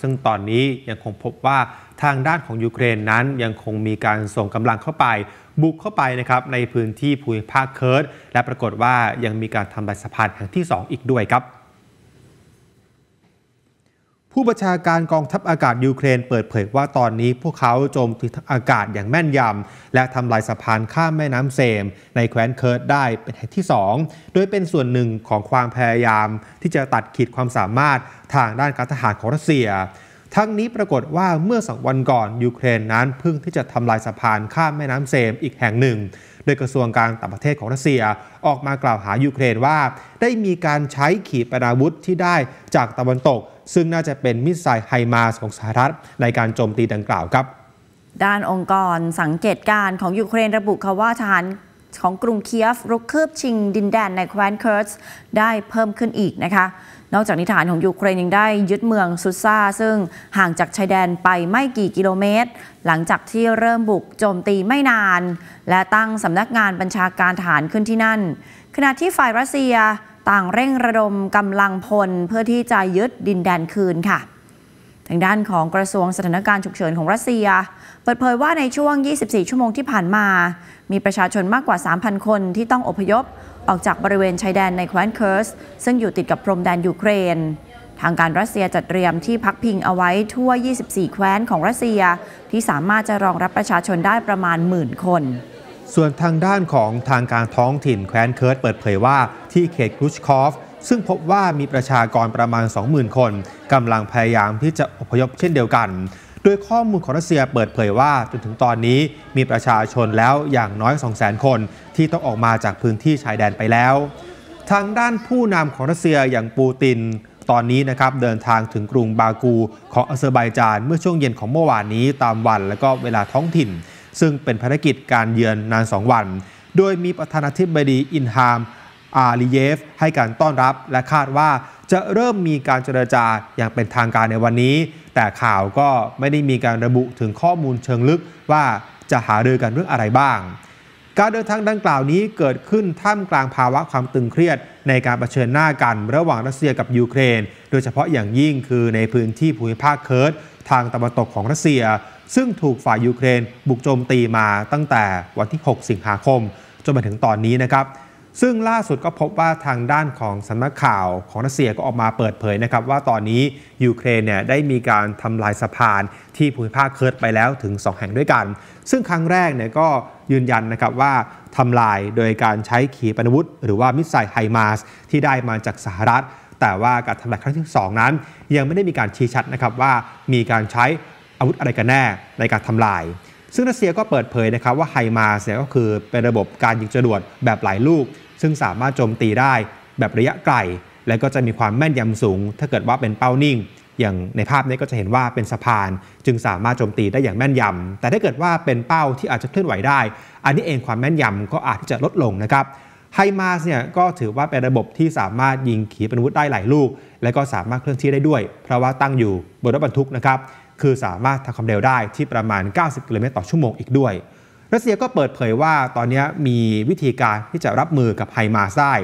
ซึ่งตอนนี้ยังคงพบว่าทางด้านของยูเครนนั้น ยังคงมีการส่งกำลังเข้าไป บุกเข้าไปนะครับในพื้นที่ภูมิภาคเคิร์ดและปรากฏว่ายังมีการทำลายสะพานแห่งที่ 2 อีกด้วยครับผู้บัญชาการกองทัพอากาศยูเครนเปิดเผยว่าตอนนี้พวกเขาโจมตีอากาศอย่างแม่นยำและทำลายสะพานข้ามแม่น้ำเซม ในแคว้นเคิร์ดได้เป็นแห่งที่2โดยเป็นส่วนหนึ่งของความพยายามที่จะตัดขีดความสามารถทางด้านการทหารของรัสเซีย ทั้งนี้ปรากฏว่าเมื่อสองวันก่อน ยูเครนนั้นเพิ่งที่จะทำลายสะพานข้ามแม่น้ำเซมอีกแห่งหนึ่ง โดยกระทรวงการต่างประเทศของรัสเซียออกมากล่าวหายูเครนว่า ได้มีการใช้ขีปนาวุธที่ได้จากตะวันตกซึ่งน่าจะเป็นมิสไซล์ไฮมาสของสหรัฐ ในการโจมตีดังกล่าวครับ ด้านองค์กรสังเกตการของยูเครนระบุค่ะว่าทหารของกรุงเคียฟรุกคืบชิงดินแดนในแคว้นเคิร์สได้เพิ่มขึ้นอีกนะคะ นอกจากนิฐานของยูเครนยังได้ยึดเมืองซุซ่าซึ่งห่างจากชายแดนไปไม่กี่กิโลเมตร หลังจากที่เริ่มบุกโจมตีไม่นาน และตั้งสำนักงานบัญชาการฐานขึ้นที่นั่น ขณะที่ฝ่ายรัสเซียต่างเร่งระดมกำลังพลเพื่อที่จะยึดดินแดนคืนค่ะ ทางด้านของกระทรวงสถานการณ์ฉุกเฉินของรัสเซีย เปิดเผยว่าในช่วง 24 ชั่วโมงที่ผ่านมา มีประชาชนมากกว่า 3,000 คนที่ต้องอพยพออกจากบริเวณชายแดนในแคว้นเคิร์สซึ่งอยู่ติดกับพรมแดนยูเครน ทางการรัสเซียจัดเตรียมที่พักพิงเอาไว้ทั่ว 24 แคว้นของรัสเซียที่สามารถจะรองรับประชาชนได้ประมาณหมื่นคนส่วนทางด้านของทางการท้องถิ่นแคว้นเคิร์ตเปิดเผยว่าที่เขตกรุชคอฟซึ่งพบว่ามีประชากรประมาณ 20,000 คนกำลังพยายามที่จะอพยพเช่นเดียวกันโดยข้อมูลของรัสเซียเปิดเผยว่าจนถึงตอนนี้มีประชาชนแล้วอย่างน้อย 200,000 คน ที่ต้องออกมาจากพื้นที่ชายแดนไปแล้ว ทางด้านผู้นำของรัสเซียอย่างปูตินตอนนี้นะครับเดินทางถึงกรุงบากู ของอาเซอร์ไบาจานเมื่อช่วงเย็นของเมื่อวานนี้ตามวันและก็เวลาท้องถิ่นซึ่งเป็นภารกิจการเยือนนาน2วัน โดยมีประธานาธิบดีอินฮามอาลีเยฟ ให้การต้อนรับและคาดว่าจะเริ่มมีการเจรจาอย่างเป็นทางการในวันนี้ แต่ข่าวก็ไม่ได้มีการระบุถึงข้อมูลเชิงลึกว่าจะหารือกันเรื่องอะไรบ้าง การเดินทางดังกล่าวนี้เกิดขึ้นท่ามกลางภาวะความตึงเครียด ในการรเผชิญหน้ากันระหว่างรัสเซียกับยูเครน โดยเฉพาะอย่างยิ่งคือในพื้นที่ภูมิภาคเคิร์ดทางตะวันตกของรัสเซียซึ่งถูกฝ่ายยูเครนบุกโจมตีมาตั้งแต่วันที่ 6 สิงหาคม จนมาถึงตอนนี้นะครับซึ่งล่าสุดก็พบว่าทางด้านของสำนักข่าวของรัสเซียก็ออกมาเปิดเผยนะครับว่าตอนนี้ยูเครนเนี่ยได้มีการทำลายสะพานที่ภูมิภาคเคิร์ดไปแล้วถึง 2 แห่งด้วยกัน ซึ่งครั้งแรกเนี่ยก็ยืนยันนะครับว่าทำลายโดยการใช้ขีปนาวุธหรือว่ามิสไซล์ไฮมาส ที่ได้มาจากสหรัฐแต่ว่าการทำลายครั้งที่ 2 นั้น ยังไม่ได้มีการชี้ชัดนะครับว่ามีการใช้อาวุธอะไรกันแน่ในการทำลาย ซึ่งรัสเซียก็เปิดเผยนะครับว่าไฮมาสเนี่ยก็คือเป็นระบบการยิงจรวดแบบหลายลูก ซึ่งสามารถโจมตีได้แบบระยะไกล และก็จะมีความแม่นยำสูงถ้าเกิดว่าเป็นเป้านิ่ง อย่างในภาพนี้ก็จะเห็นว่าเป็นสะพาน จึงสามารถโจมตีได้อย่างแม่นยำ แต่ถ้าเกิดว่าเป็นเป้าที่อาจจะเคลื่อนไหวได้ อันนี้เองความแม่นยำก็อาจจะลดลงนะครับไฮมาสเนี่ยก็ถือว่าเป็นระบบที่สามารถยิงขีปนาวุธได้หลายลูก และก็สามารถเคลื่อนที่ได้ด้วย เพราะว่าตั้งอยู่บนรถบรรทุกนะครับคือสามารถทำความเร็วได้ที่ประมาณ 90 กิโลเมตรต่อชั่วโมงอีกด้วย รัสเซียก็เปิดเผยว่าตอนนี้มีวิธีการที่จะรับมือกับไฮมาสได้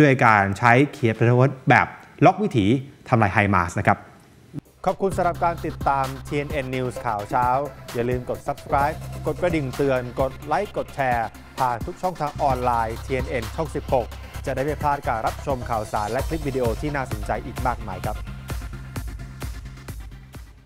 ด้วยการใช้เขียบระวุธแบบล็อกวิถีทำลายไฮมาสนะครับขอบคุณสำหรับการติดตาม TNN News ข่าวเช้า อย่าลืมกด subscribe กดกระดิ่งเตือนกดไลค์กดแชร์ผ่านทุกช่องทางออนไลน์ TNN ช่อง 16 จะได้ไม่พลาดการรับชมข่าวสารและคลิปวิดีโอที่น่าสนใจอีกมากมายครับ